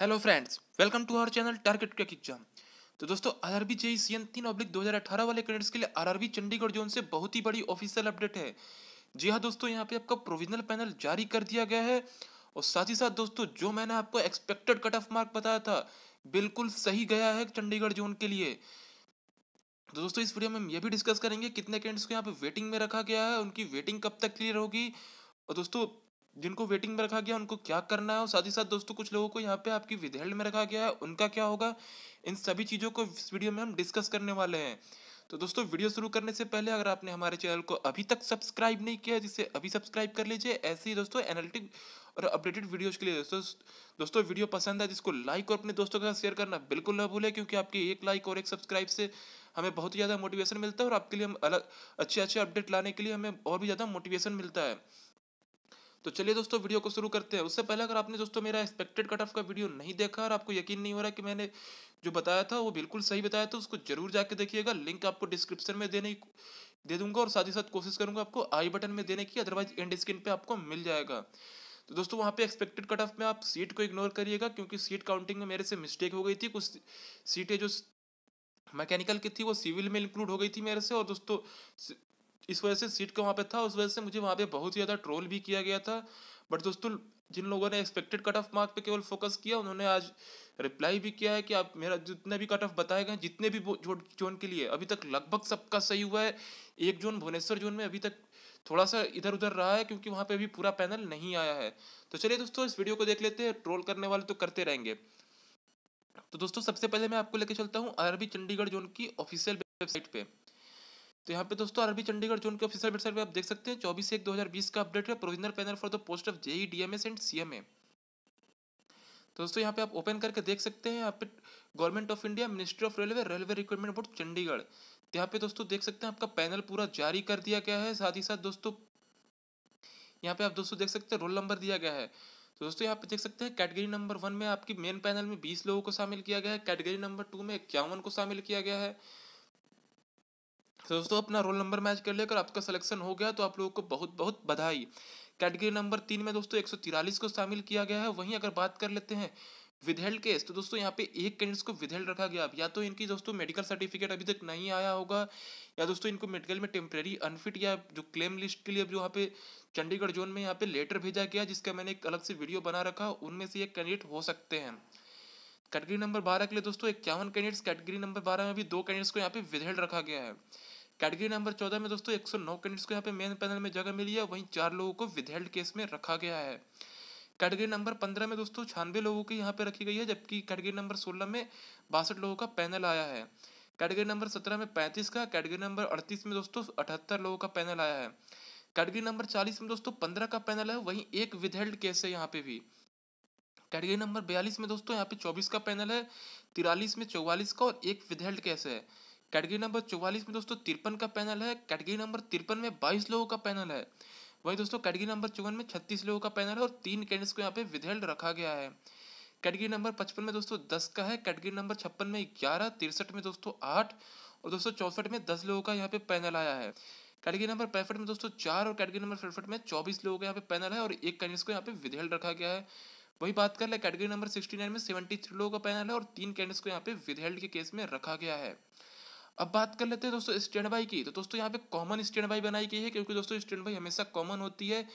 hello friends welcome to our channel target crack exam तो दोस्तों RRB JE C N तीन oblique दो वाले कैंडिडेट्स के लिए आरआरबी चंडीगढ़ जोन से बहुत ही बड़ी ऑफिशियल अपडेट है जी हाँ दोस्तों यहाँ पे आपका प्रोविजनल पैनल जारी कर दिया गया है और साथ ही साथ दोस्तों जो मैंने आपको एक्सपेक्टेड कट ऑफ मार्क बताया था बिल्कुल सही गया है चंडीगढ़ जोन के लिए तो दोस्तों इस वीडियो में हम ये भी डिस्कस करेंगे कितने कैंडिडेट्स को यहाँ पे वेटिंग में रखा गया है उनकी वेटिंग कब तक क्लियर होगी और दोस्तों जिनको वेटिंग में रखा गया उनको क्या करना है और साथ ही साथ दोस्तों कुछ लोगों को यहाँ पे आपकी विधेयल में रखा गया है उनका क्या होगा इन सभी चीज़ों को इस वीडियो में हम डिस्कस करने वाले हैं तो दोस्तों वीडियो शुरू करने से पहले अगर आपने हमारे चैनल को अभी तक सब्सक्राइब नहीं किया जिसे अभी सब्सक्राइब कर लीजिए ऐसे ही दोस्तों एनालिटिक और अपडेटेड वीडियोज के लिए दोस्तों दोस्तों वीडियो पसंद है जिसको लाइक और अपने दोस्तों के साथ शेयर करना बिल्कुल ना भूले क्योंकि आपके एक लाइक और एक सब्सक्राइब से हमें बहुत ही ज़्यादा मोटिवेशन मिलता है और आपके लिए हम अलग अच्छे अच्छे अपडेट लाने के लिए हमें और भी ज़्यादा मोटिवेशन मिलता है तो चलिए दोस्तों वीडियो को शुरू करते हैं उससे पहले अगर आपने दोस्तों मेरा एक्सपेक्टेड कट ऑफ का वीडियो नहीं देखा और आपको यकीन नहीं हो रहा कि मैंने जो बताया था वो बिल्कुल सही बताया था तो उसको जरूर जाके देखिएगा लिंक आपको डिस्क्रिप्शन में देने दे दूंगा और साथ ही साथ कोशिश करूंगा आपको आई बटन में देने की अदरवाइज एंड स्क्रीन पर आपको मिल जाएगा तो दोस्तों वहाँ पे एक्सपेक्टेड कट ऑफ में आप सीट को इग्नोर करिएगा क्योंकि सीट काउंटिंग में मेरे से मिस्टेक हो गई थी कुछ सीटें जो मैकेनिकल की थी वो सिविल में इंक्लूड हो गई थी मेरे से और दोस्तों इस वजह से सीट का वहाँ पे था उस वजह से मुझे वहाँ पे बहुत ही ज़्यादा ट्रोल भी किया गया था बट दोस्तों जिन लोगों ने एक्सपेक्टेड कट ऑफ मार्क पे केवल फोकस किया उन्होंने आज रिप्लाई भी किया है कि आप मेरा जितने भी कट ऑफ बताए गए जितने भी जोन के लिए अभी तक लगभग सबका सही हुआ है एक जोन भुवनेश्वर जोन में अभी तक थोड़ा सा इधर उधर रहा है क्योंकि वहाँ पर अभी पूरा पैनल नहीं आया है तो चलिए दोस्तों इस वीडियो को देख लेते हैं ट्रोल करने वाले तो करते रहेंगे तो दोस्तों सबसे पहले मैं आपको लेके चलता हूँ अरबी चंडीगढ़ जोन की ऑफिशियल वेबसाइट पे तो यहाँ पे दोस्तों अरबी चंडीगढ़ जोन के ऑफिसियल वेबसाइट पे आप देख सकते हैं चौबीस एक दो हजार बीस का अपडेट है provisional panel for the post of JE DMS and CMA तो दोस्तों यहाँ पे आप ओपन करके देख सकते हैं यहाँ पे government of India ministry of railway railway recruitment board Chandigarh तो यहाँ पे दोस्तों देख सकते हैं आपका पैनल पूरा जारी कर दिया गया है साथ ही साथ दोस्तों यहाँ पे आप दोस्तों देख सकते हैं रोल नंबर दिया गया है तो दोस्तों यहाँ पे देख सकते हैं कैटेगरी नंबर वन में आपकी मेन पैनल में बीस लोगों को शामिल किया गया है कैटेगरी नंबर टू में इक्यावन को शामिल किया गया है तो दोस्तों अपना रोल नंबर मैच कर लेकर आपका सिलेक्शन हो गया तो आप लोगों को बहुत बहुत बधाई कैटेगरी नंबर तीन में दोस्तों एक को शामिल किया गया है वहीं अगर बात कर लेते हैं विधेल्ड केस तो दोस्तों यहाँ पे एक कैंडिडेट को विधेल्ड रखा गया अब या तो इनकी दोस्तों मेडिकल सर्टिफिकेट अभी तक नहीं आया होगा या दोस्तों इनको मेडिकल में टेम्प्रेरी अनफिट या जो क्लेम लिस्ट के लिए अब जो यहाँ पे चंडीगढ़ जोन में यहाँ पे लेटर भेजा गया जिसका मैंने एक अलग से वीडियो बना रखा उनमें से एक कैंडिडेट हो सकते हैं कैटेगरी नंबर बारह के लिए दोस्तों इक्यावन कैंडिडेट्स कैटेगरी नंबर बारह में भी दो कैंडिडेट्स को यहाँ पे विधेल्ड रखा गया है कैटेगरी नंबर चौदह में दोस्तों एक सौ नौ कैंडिडेट्स को यहाँ पे मेन पैनल में जगह मिली है वहीं चार लोगों को विधेल्ड केस में रखा गया है कैटेगरी नंबर पंद्रह में दोस्तों छानबे लोगों की यहाँ पे रखी गई है जबकि कैटेगरी नंबर सोलह में बासठ लोगों का पैनल आया है कैटेगरी नंबर सत्रह में पैंतीस का कैटेगरी नंबर अड़तीस में दोस्तों अठहत्तर लोगों का पैनल आया है कैटेगरी नंबर चालीस में दोस्तों पंद्रह का पैनल है वहीं एक विधेल्ड केस है यहाँ पे भी कैटेगरी नंबर बयालीस में दोस्तों यहाँ पे चौबीस का पैनल है तिरालीस में चौवालीस का और एक विधेल्ड केस है कैटेगरी नंबर चौवालीस में दोस्तों तिरपन का पैनल है कैटेगरी नंबर तिरपन में बाईस लोगों का पैनल है वही दोस्तों कैटेगरी नंबर चौवन में छत्तीस लोगों का पैनल है और तीन कैंडिडेट्स को यहाँ पे विधेयल रखा गया है कैटेगरी नंबर पचपन में दोस्तों दस का है कैटेगरी नंबर छप्पन में ग्यारह तिरसठ में दोस्तों आठ और दोस्तों चौसठ में दस लोगों का यहाँ पे पैनल आया है कैटेगरी नंबर पैंसठ में दोस्तों चार और कैटेगरी नंबर सड़सठ में चौबीस लोगों का यहाँ पे पैनल है और एक कैंडिडेट्स को यहाँ पे विधेयल रखा गया है वही बात कर ले कैटेगरी नंबर सिक्सटी नाइन में सेवेंटी थ्री लोगों का पैनल है और तीन कैंडिडेट्स को यहाँ पे विधेयल के केस में रखा गया है अब बात कर लेते हैं दोस्तों स्टैंड बाई की तो दोस्तों यहाँ पे कॉमन स्टैंड बाई बनाई गई है क्योंकि दोस्तों स्टैंड बाई हमेशा कॉमन होती है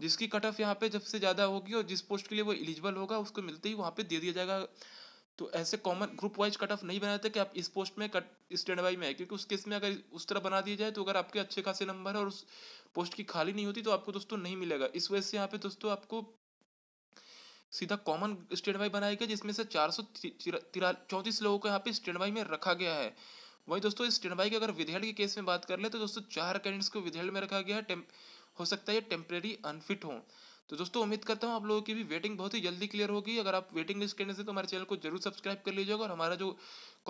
जिसकी कट ऑफ यहाँ पे जब से ज़्यादा होगी और जिस पोस्ट के लिए वो एलिजिबल होगा उसको मिलते ही वहाँ पे दे दिया जाएगा तो ऐसे common group wise cut off नहीं बनाते कि आप इस पोस्ट में कट स्टैंड बाई में है क्योंकि उस केस में अगर उस तरह बना दिया जाए तो अगर आपके अच्छे खासे नंबर है और उस पोस्ट की खाली नहीं होती तो आपको दोस्तों नहीं मिलेगा इस वजह से यहाँ पे दोस्तों आपको सीधा कॉमन स्टैंड बाई बनाया गया जिसमें से चार सौ चौंतीस लोगों को यहाँ पे स्टैंड बाई में रखा गया है वहीं दोस्तों इस टिनभाई की अगर विधेयक के केस में बात कर ले तो दोस्तों चार कैंडिडेट्स को विधेयक में रखा गया है हो सकता है ये टेम्प्रेरी अनफिट हो तो दोस्तों उम्मीद करता हूँ आप लोगों की भी वेटिंग बहुत ही जल्दी क्लियर होगी अगर आप वेटिंग लिस्ट करने से तो हमारे चैनल को जरूर सब्सक्राइब कर लीजिएगा और हमारा जो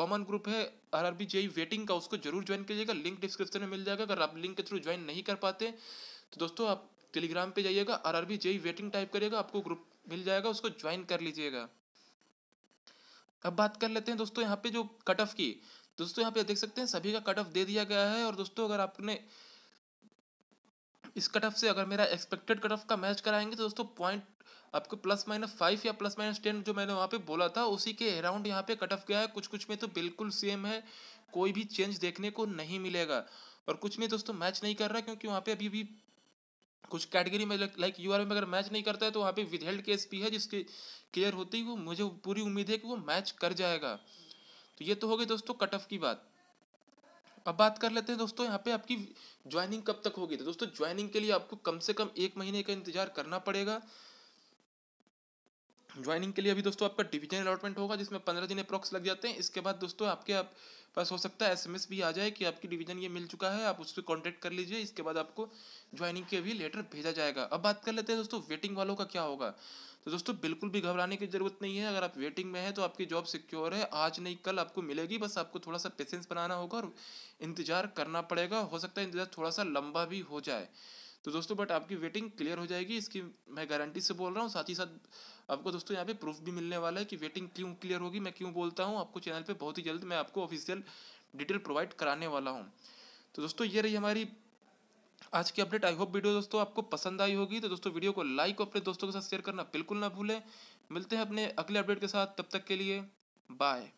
कॉमन ग्रुप है R R B JE waiting का उसको जरूर ज्वाइन कीजिएगा लिंक डिस्क्रिप्शन में मिल जाएगा अगर आप लिंक के थ्रू ज्वाइन नहीं कर पाते तो दोस्तों आप टेलीग्राम पर जाइएगा R R B JE waiting type करिएगा आपको ग्रुप मिल जाएगा उसको ज्वाइन कर लीजिएगा अब बात कर लेते हैं दोस्तों यहाँ पे जो कट ऑफ की दोस्तों यहाँ पे देख सकते हैं सभी का कट ऑफ दे दिया गया है और दोस्तों अगर आपने इस कट ऑफ से अगर मेरा एक्सपेक्टेड कट ऑफ का मैच कराएंगे तो दोस्तों पॉइंट आपको प्लस माइनस फाइव या प्लस माइनस टेन जो मैंने वहाँ पे बोला था उसी के अराउंड यहाँ पे कट ऑफ गया है कुछ कुछ में तो बिल्कुल सेम है कोई भी चेंज देखने को नहीं मिलेगा और कुछ में दोस्तों मैच नहीं कर रहा क्योंकि वहाँ पे अभी भी कुछ कैटेगरी में लाइक यू आर में अगर मैच नहीं करता है तो वहाँ पे विदहेल्ड केस भी है जिसके क्लियर होते ही वो मुझे पूरी उम्मीद है कि वो मैच कर जाएगा तो ये तो हो गई दोस्तों कट ऑफ की बात अब बात कर लेते हैं दोस्तों यहाँ पे आपकी ज्वाइनिंग कब तक होगी तो दोस्तों ज्वाइनिंग के लिए आपको कम से कम एक महीने का इंतजार करना पड़ेगा ज्वाइनिंग के लिए अभी दोस्तों आपका डिवीजन अलॉटमेंट होगा जिसमें पंद्रह दिन अप्रॉक्स लग जाते हैं इसके बाद दोस्तों आपके आप पास हो सकता है एसएमएस भी आ जाए कि आपकी डिवीजन ये मिल चुका है आप उस कॉन्टेक्ट कर लीजिए इसके बाद आपको ज्वाइनिंग के भी लेटर भेजा जाएगा अब बात कर लेते हैं दोस्तों वेटिंग वालों का क्या होगा तो दोस्तों बिल्कुल भी घबराने की ज़रूरत नहीं है अगर आप वेटिंग में हैं तो आपकी जॉब सिक्योर है आज नहीं कल आपको मिलेगी बस आपको थोड़ा सा पेशेंस बनाना होगा और इंतज़ार करना पड़ेगा हो सकता है इंतज़ार थोड़ा सा लंबा भी हो जाए तो दोस्तों बट आपकी वेटिंग क्लियर हो जाएगी इसकी मैं गारंटी से बोल रहा हूँ साथ ही साथ आपको दोस्तों यहाँ पे प्रूफ भी मिलने वाला है कि वेटिंग क्यों क्लियर होगी मैं क्यों बोलता हूँ आपको चैनल पे बहुत ही जल्द मैं आपको ऑफिशियल डिटेल प्रोवाइड कराने वाला हूँ तो दोस्तों ये रही हमारी आज की अपडेट आई होप वीडियो दोस्तों आपको पसंद आई होगी तो दोस्तों वीडियो को लाइक और अपने दोस्तों के साथ शेयर करना बिल्कुल ना भूलें मिलते हैं अपने अगले अपडेट के साथ तब तक के लिए बाय